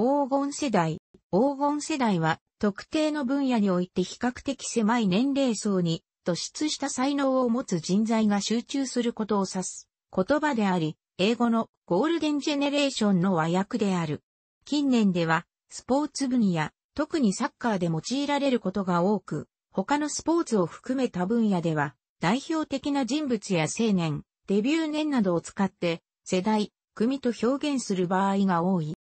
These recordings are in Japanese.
黄金世代。黄金世代は、特定の分野において比較的狭い年齢層に、突出した才能を持つ人材が集中することを指す言葉であり、英語のゴールデンジェネレーションの和訳である。近年では、スポーツ分野、特にサッカーで用いられることが多く、他のスポーツを含めた分野では、代表的な人物や青年、デビュー年などを使って、世代、組と表現する場合が多い。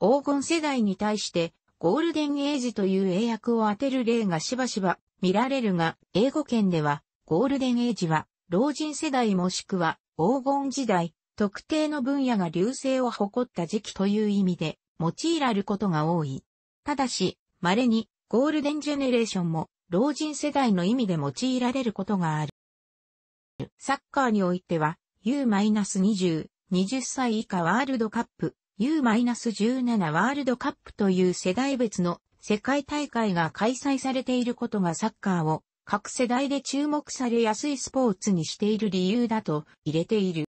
黄金世代に対してゴールデンエイジという英訳を当てる例がしばしば見られるが、英語圏ではゴールデンエイジは老人世代もしくは黄金時代、特定の分野が流星を誇った時期という意味で用いられることが多い。ただし、稀にゴールデンジェネレーションも老人世代の意味で用いられることがある。サッカーにおいては U-20、20歳以下ワールドカップ、U-17 ワールドカップという世代別の世界大会が開催されていることがサッカーを各世代で注目されやすいスポーツにしている理由だと入れている。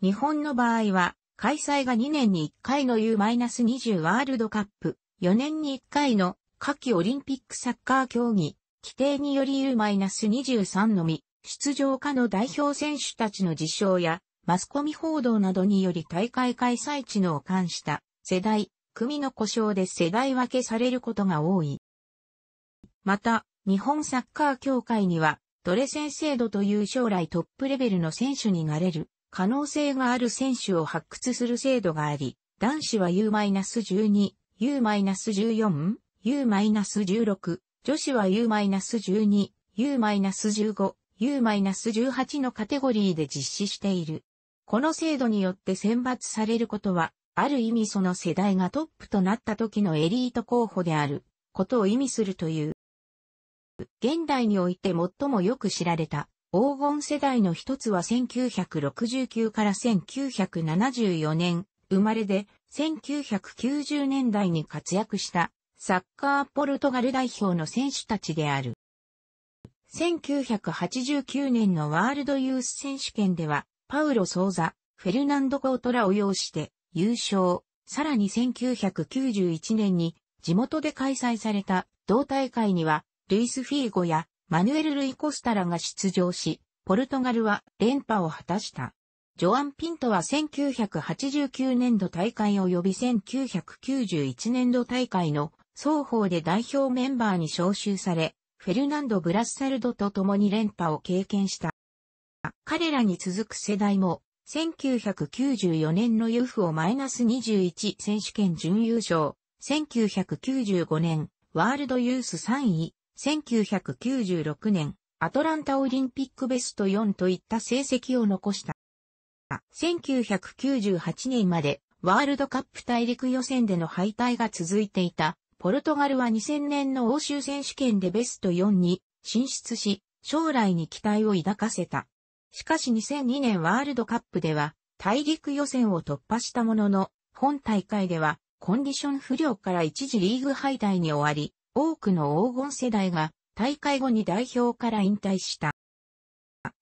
日本の場合は、開催が2年に1回の U-20 ワールドカップ、4年に1回の夏季オリンピックサッカー競技、規定により U-23 のみ、出場可の代表選手たちの自称や、マスコミ報道などにより大会開催地のを冠した世代、組の故障で世代分けされることが多い。また、日本サッカー協会には、ドレセン制度という将来トップレベルの選手になれる可能性がある選手を発掘する制度があり、男子は U-12、U-14、U-16、女子は U-12、U-15、U-18 のカテゴリーで実施している。この制度によって選抜されることは、ある意味その世代がトップとなった時のエリート候補であることを意味するという。現代において最もよく知られた黄金世代の一つは1969から1974年生まれで1990年代に活躍したサッカーポルトガル代表の選手たちである。1989年のワールドユース選手権ではパウロ・ソーザ、フェルナンド・コートラを擁して優勝。さらに1991年に地元で開催された同大会にはルイス・フィーゴやマヌエル・ルイ・コスタラが出場し、ポルトガルは連覇を果たした。ジョアン・ピントは1989年度大会及び1991年度大会の双方で代表メンバーに招集され、フェルナンド・ブラッサルドと共に連覇を経験した。彼らに続く世代も、1994年の UFO-21 選手権準優勝、1995年、ワールドユース3位、1996年、アトランタオリンピックベスト4といった成績を残した。1998年までワールドカップ大陸予選での敗退が続いていた、ポルトガルは2000年の欧州選手権でベスト4に進出し、将来に期待を抱かせた。しかし2002年ワールドカップでは大陸予選を突破したものの、本大会ではコンディション不良から一時リーグ敗退に終わり、多くの黄金世代が大会後に代表から引退した。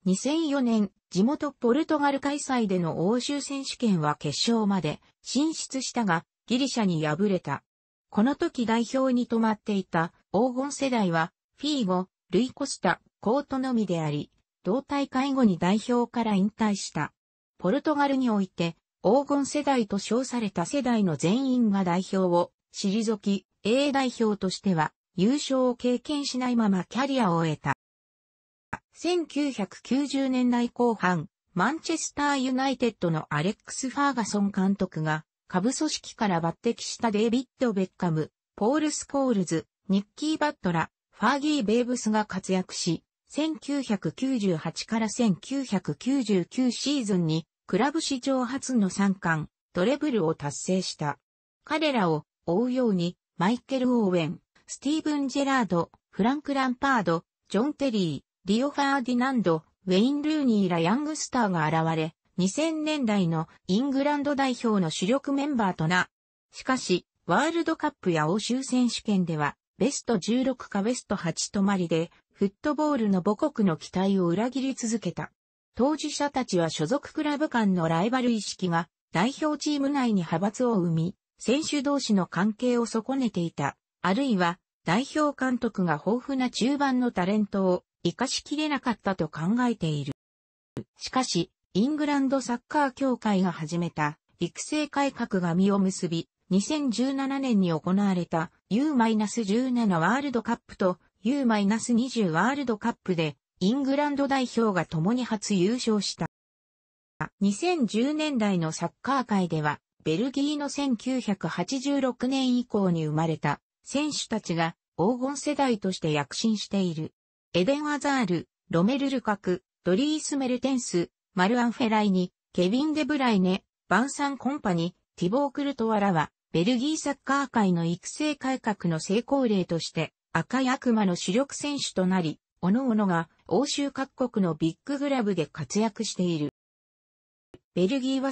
2004年、地元ポルトガル開催での欧州選手権は決勝まで進出したが、ギリシャに敗れた。この時代表に止まっていた黄金世代は、フィーゴ、ルイコスタ、コートのみであり、同大会後に代表から引退した。ポルトガルにおいて、黄金世代と称された世代の全員が代表を退き、A 代表としては優勝を経験しないままキャリアを終えた。1990年代後半、マンチェスターユナイテッドのアレックス・ファーガソン監督が、下部組織から抜擢したデイビッド・ベッカム、ポール・スコールズ、ニッキー・バットラ、ファーギー・ベーブスが活躍し、1998から1999シーズンに、クラブ史上初の三冠、ドレブルを達成した。彼らを追うように、マイケル・オーウェン、スティーブン・ジェラード、フランク・ランパード、ジョン・テリー、リオ・ファーディナンド、ウェイン・ルーニーらヤングスターが現れ、2000年代のイングランド代表の主力メンバーとな。しかし、ワールドカップや欧州選手権では、ベスト16かベスト8止まりで、フットボールの母国の期待を裏切り続けた。当事者たちは所属クラブ間のライバル意識が代表チーム内に派閥を生み、選手同士の関係を損ねていた、あるいは代表監督が豊富な中盤のタレントを活かしきれなかったと考えている。しかし、イングランドサッカー協会が始めた育成改革が実を結び、2017年に行われた U-17 ワールドカップと U-20 ワールドカップでイングランド代表が共に初優勝した。2010年代のサッカー界では、ベルギーの1986年以降に生まれた選手たちが黄金世代として躍進している。エデン・アザール、ロメル・ルカク、ドリース・メルテンス、マルアン・フェライニ、ケビン・デブライネ、バンサン・コンパニ、ティボー・クルトワラは、ベルギーサッカー界の育成改革の成功例として赤い悪魔の主力選手となり、各々が欧州各国のビッググラブで活躍している。ベルギーは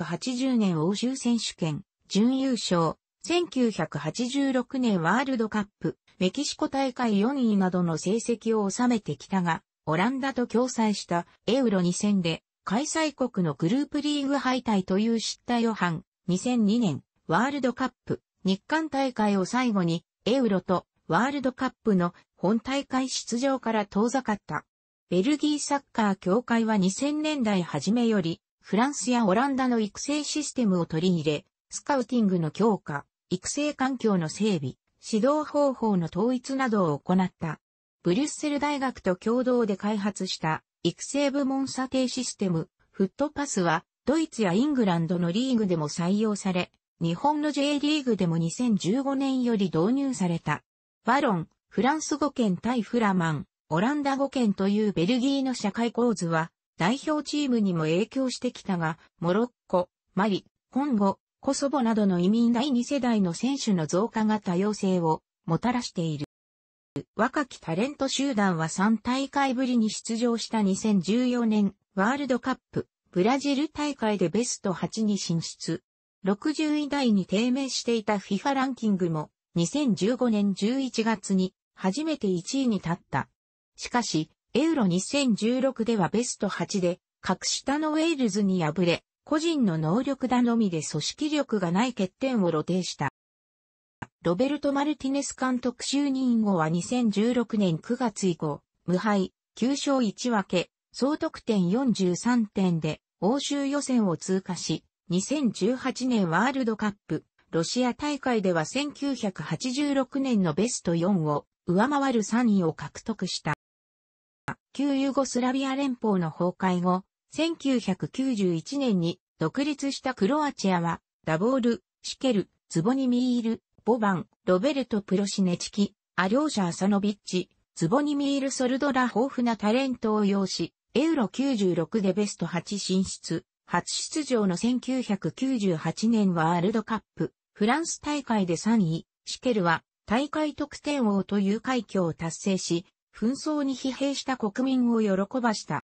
1980年欧州選手権、準優勝、1986年ワールドカップ、メキシコ大会4位などの成績を収めてきたが、オランダと共催したエウロ2戦で開催国のグループリーグ敗退という失態を犯、2002年ワールドカップ日韓大会を最後にエウロとワールドカップの本大会出場から遠ざかった。ベルギーサッカー協会は2000年代初めより、フランスやオランダの育成システムを取り入れ、スカウティングの強化、育成環境の整備、指導方法の統一などを行った。ブリュッセル大学と共同で開発した育成部門査定システム、フットパスはドイツやイングランドのリーグでも採用され、日本の J リーグでも2015年より導入された。バロン、フランス語圏対フラマン、オランダ語圏というベルギーの社会構図は、代表チームにも影響してきたが、モロッコ、マリ、コンゴ、コソボなどの移民第2世代の選手の増加が多様性をもたらしている。若きタレント集団は3大会ぶりに出場した2014年ワールドカップブラジル大会でベスト8に進出。60位台に低迷していた FIFA ランキングも2015年11月に初めて1位に立った。しかし、エウロ2016ではベスト8で、格下のウェールズに敗れ、個人の能力頼みで組織力がない欠点を露呈した。ロベルト・マルティネス監督就任後は2016年9月以降、無敗、9勝1分け、総得点43点で、欧州予選を通過し、2018年ワールドカップロシア大会では1986年のベスト4を上回る3位を獲得した。旧ユーゴスラビア連邦の崩壊後、1991年に独立したクロアチアは、ダボール、シケル、ズボニミール、ボバン、ロベルト・プロシネチキ、アリョーシャ・ー、サノビッチ、ズボニミール・ソルドラ豊富なタレントを要し、エウロ96でベスト8進出、初出場の1998年ワールドカップ、フランス大会で3位、シケルは大会得点王という快挙を達成し、紛争に疲弊した国民を喜ばした。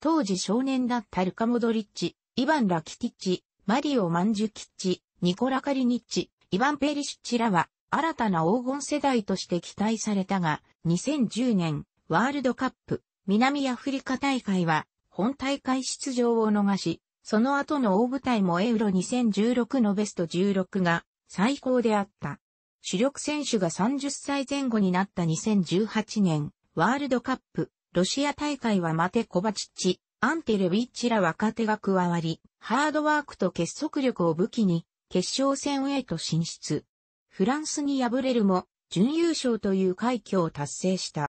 当時少年だったルカ・モドリッチ、イバン・ラキティッチ、マリオ・マンジュキッチ、ニコラ・カリニッチ、イバン・ペリシッチらは新たな黄金世代として期待されたが、2010年ワールドカップ南アフリカ大会は本大会出場を逃し、その後の大舞台もエウロ2016のベスト16が最高であった。主力選手が30歳前後になった2018年、ワールドカップ、ロシア大会はマテ・コバチッチ、アンテレビッチら若手が加わり、ハードワークと結束力を武器に、決勝戦へと進出。フランスに敗れるも、準優勝という快挙を達成した。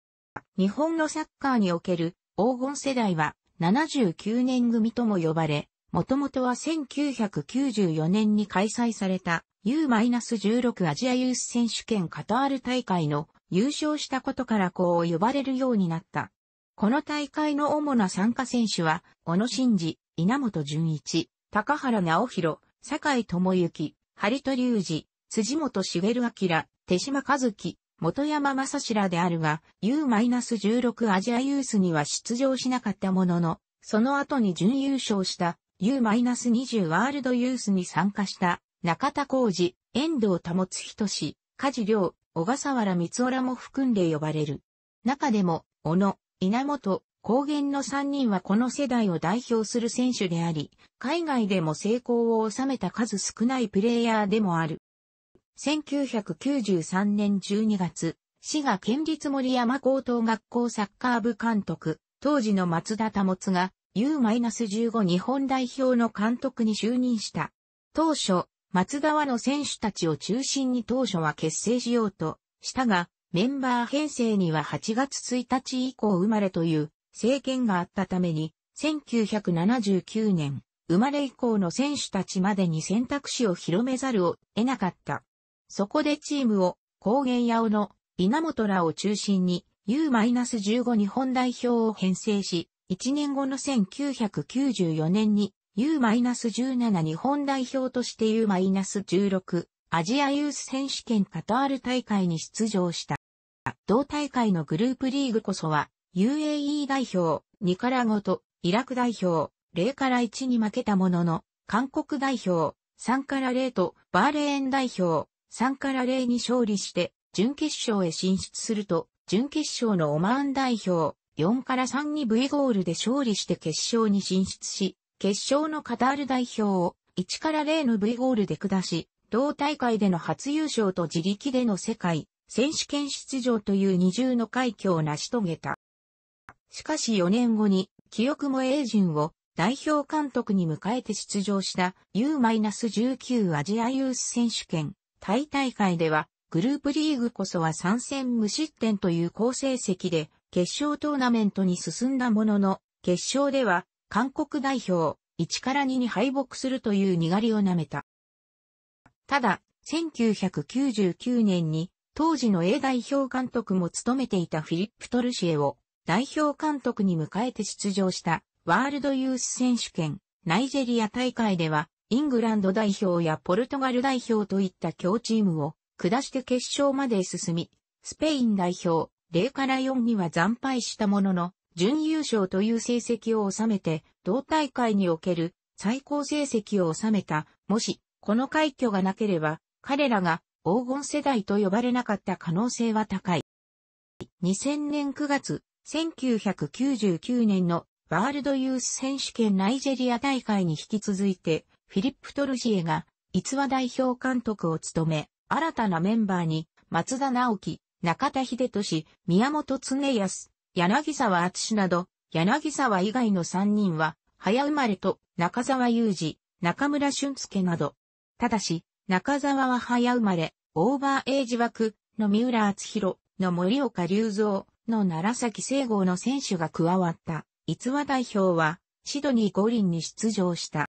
日本のサッカーにおける黄金世代は79年組とも呼ばれ、もともとは1994年に開催された U-16 アジアユース選手権カタール大会の優勝したことからこう呼ばれるようになった。この大会の主な参加選手は、小野真二、稲本淳一、高原直弘、坂井智之、張戸隆二、辻本茂明、手島和樹、元山正志らであるが、U-16 アジアユースには出場しなかったものの、その後に準優勝した U-20 ワールドユースに参加した中田浩二、遠藤保人氏、梶良、小笠原光雄らも含んで呼ばれる。中でも、小野、稲本、高原の3人はこの世代を代表する選手であり、海外でも成功を収めた数少ないプレイヤーでもある。1993年12月、滋賀県立森山高等学校サッカー部監督、当時の松田保が U-15 日本代表の監督に就任した。当初、松川の選手たちを中心に当初は結成しようとしたが、メンバー編成には8月1日以降生まれという政権があったために、1979年、生まれ以降の選手たちまでに選択肢を広めざるを得なかった。そこでチームを、高原八尾の稲本らを中心に U-15 日本代表を編成し、1年後の1994年に U-17 日本代表として U-16 アジアユース選手権カタール大会に出場した。同大会のグループリーグこそは UAE 代表、ニカラゴとイラク代表、0から1に負けたものの、韓国代表、3から0とバーレーン代表、3から0に勝利して準決勝へ進出すると、準決勝のオマーン代表、4から3に V ゴールで勝利して決勝に進出し、決勝のカタール代表を1から0の V ゴールで下し、同大会での初優勝と自力での世界選手権出場という二重の快挙を成し遂げた。しかし4年後に、記憶も英人を代表監督に迎えて出場した U-19 アジアユース選手権大大会ではグループリーグこそは3戦無失点という好成績で決勝トーナメントに進んだものの、決勝では、韓国代表、1から2に敗北するというにがりを舐めた。ただ、1999年に、当時の A 代表監督も務めていたフィリップ・トルシエを代表監督に迎えて出場したワールドユース選手権ナイジェリア大会ではイングランド代表やポルトガル代表といった強チームを下して決勝まで進み、スペイン代表、0から4には惨敗したものの、準優勝という成績を収めて、同大会における最高成績を収めた。もし、この快挙がなければ、彼らが黄金世代と呼ばれなかった可能性は高い。2000年9月、1999年のワールドユース選手権ナイジェリア大会に引き続いて、フィリップ・トルシエが、逸話代表監督を務め、新たなメンバーに、松田直樹、中田秀俊、宮本恒康、柳沢厚など、柳沢以外の3人は、早生まれと中沢雄二、中村俊介など。ただし、中沢は早生まれ、オーバーエイジ枠の三浦厚弘の森岡隆三の奈良崎聖郷の選手が加わった。逸話代表は、シドニー五輪に出場した。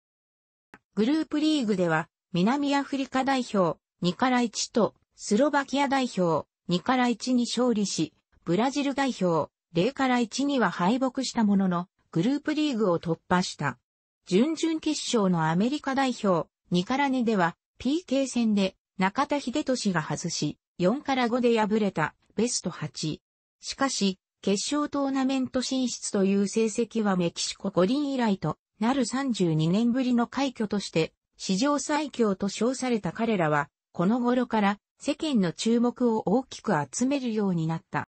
グループリーグでは、南アフリカ代表、ニカライチと、スロバキア代表、2から1に勝利し、ブラジル代表、0から1には敗北したものの、グループリーグを突破した。準々決勝のアメリカ代表、2から2では、PK 戦で中田秀俊が外し、4から5で敗れたベスト8。しかし、決勝トーナメント進出という成績はメキシコ五輪以来となる32年ぶりの快挙として、史上最強と称された彼らは、この頃から世間の注目を大きく集めるようになった。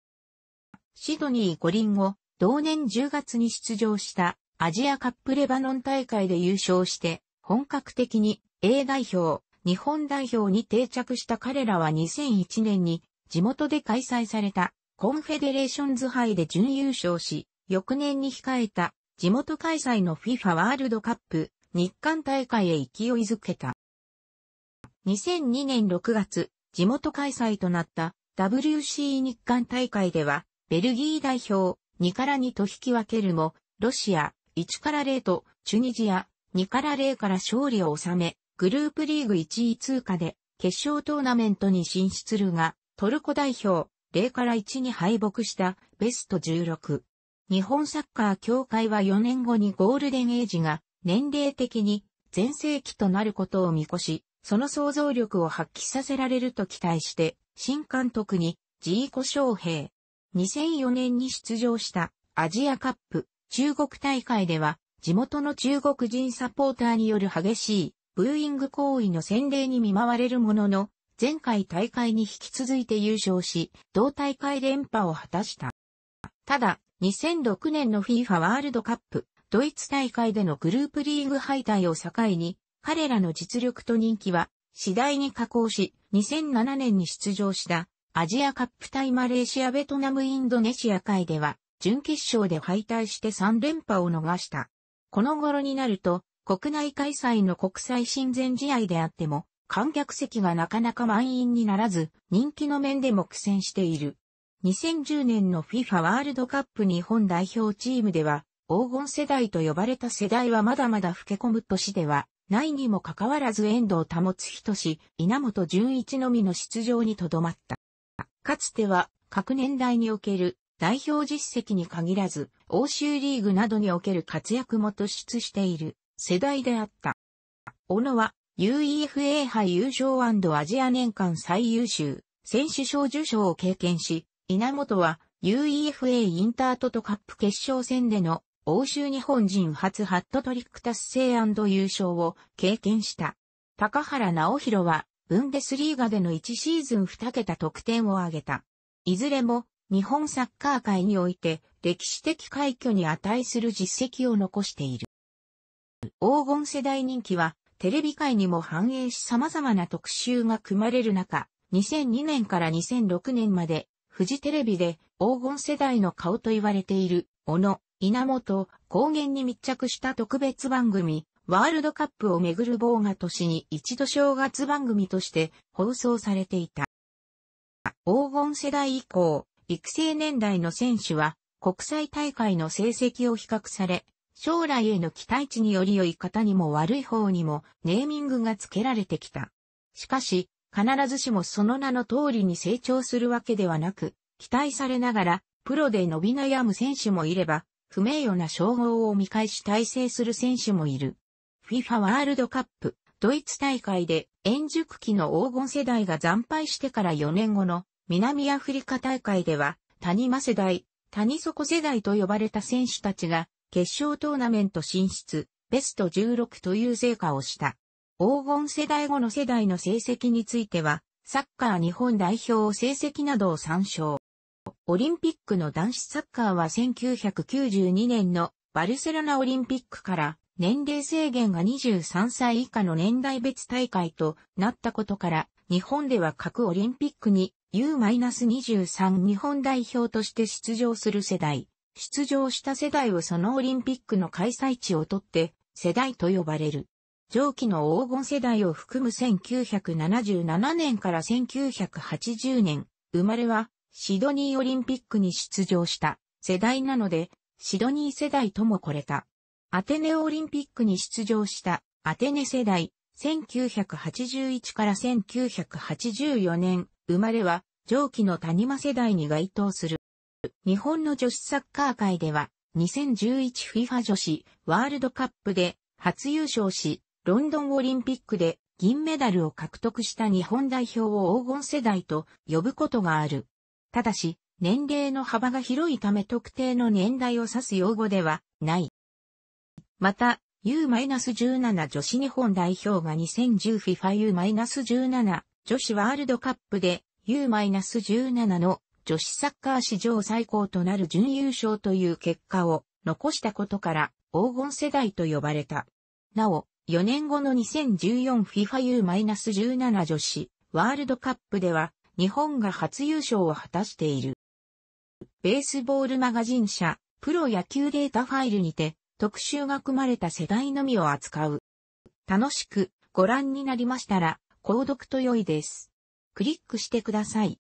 シドニー五輪後、同年10月に出場したアジアカップレバノン大会で優勝して、本格的に A 代表、日本代表に定着した彼らは2001年に地元で開催されたコンフェデレーションズ杯で準優勝し、翌年に控えた地元開催の FIFA ワールドカップ日韓大会へ勢いづけた。2002年6月、地元開催となった WC 日韓大会では、ベルギー代表2から2と引き分けるも、ロシア1から0とチュニジア2から0から勝利を収め、グループリーグ1位通過で決勝トーナメントに進出するが、トルコ代表0から1に敗北したベスト16。日本サッカー協会は4年後にゴールデンエイジが年齢的に全盛期となることを見越し、その想像力を発揮させられると期待して、新監督に、ジーコ昌平。2004年に出場したアジアカップ中国大会では、地元の中国人サポーターによる激しいブーイング行為の洗礼に見舞われるものの、前回大会に引き続いて優勝し、同大会連覇を果たした。ただ、2006年の FIFA ワールドカップ、ドイツ大会でのグループリーグ敗退を境に、彼らの実力と人気は次第に下降し、2007年に出場したアジアカップ対マレーシアベトナムインドネシア会では準決勝で敗退して3連覇を逃した。この頃になると国内開催の国際親善試合であっても観客席がなかなか満員にならず人気の面でも苦戦している。2010年の FIFA ワールドカップ日本代表チームでは黄金世代と呼ばれた世代はまだまだ老け込む年ではないにもかかわらず遠藤保つ人し、稲本純一のみの出場にとどまった。かつては、各年代における代表実績に限らず、欧州リーグなどにおける活躍も突出している世代であった。小野は UEFA 杯優勝アジア年間最優秀選手賞受賞を経験し、稲本は UEFA インタートとカップ決勝戦での欧州日本人初ハットトリック達成優勝を経験した。高原直弘は、ブンデスリーガでの1シーズン2桁得点を挙げた。いずれも、日本サッカー界において、歴史的快挙に値する実績を残している。黄金世代人気は、テレビ界にも反映し様々な特集が組まれる中、2002年から2006年まで、フジテレビで黄金世代の顔と言われている、小野、稲本、高原に密着した特別番組、ワールドカップをめぐる棒が年に一度正月番組として放送されていた。黄金世代以降、育成年代の選手は国際大会の成績を比較され、将来への期待値により良い方にも悪い方にもネーミングが付けられてきた。しかし、必ずしもその名の通りに成長するわけではなく、期待されながら、プロで伸び悩む選手もいれば、不名誉な称号を見返し体制する選手もいる。FIFA ワールドカップ、ドイツ大会で、円熟期の黄金世代が惨敗してから4年後の南アフリカ大会では、谷間世代、谷底世代と呼ばれた選手たちが、決勝トーナメント進出、ベスト16という成果をした。黄金世代後の世代の成績については、サッカー日本代表成績などを参照。オリンピックの男子サッカーは1992年のバルセロナオリンピックから年齢制限が23歳以下の年代別大会となったことから、日本では各オリンピックに U-23 日本代表として出場する世代、出場した世代をそのオリンピックの開催地をとって世代と呼ばれる。上記の黄金世代を含む1977年から1980年、生まれはシドニーオリンピックに出場した世代なので、シドニー世代ともこれた。アテネオリンピックに出場したアテネ世代、1981から1984年生まれは、上記の谷間世代に該当する。日本の女子サッカー界では、2011FIFA 女子ワールドカップで初優勝し、ロンドンオリンピックで銀メダルを獲得した日本代表を黄金世代と呼ぶことがある。ただし、年齢の幅が広いため特定の年代を指す用語ではない。また、U-17 女子日本代表が 2010FIFA U-17 女子ワールドカップで U-17 の女子サッカー史上最高となる準優勝という結果を残したことから黄金世代と呼ばれた。なお、4年後の 2014FIFA U-17 女子ワールドカップでは日本が初優勝を果たしている。ベースボールマガジン社、プロ野球データファイルにて、特集が組まれた世代のみを扱う。楽しくご覧になりましたら、購読と良いです。クリックしてください。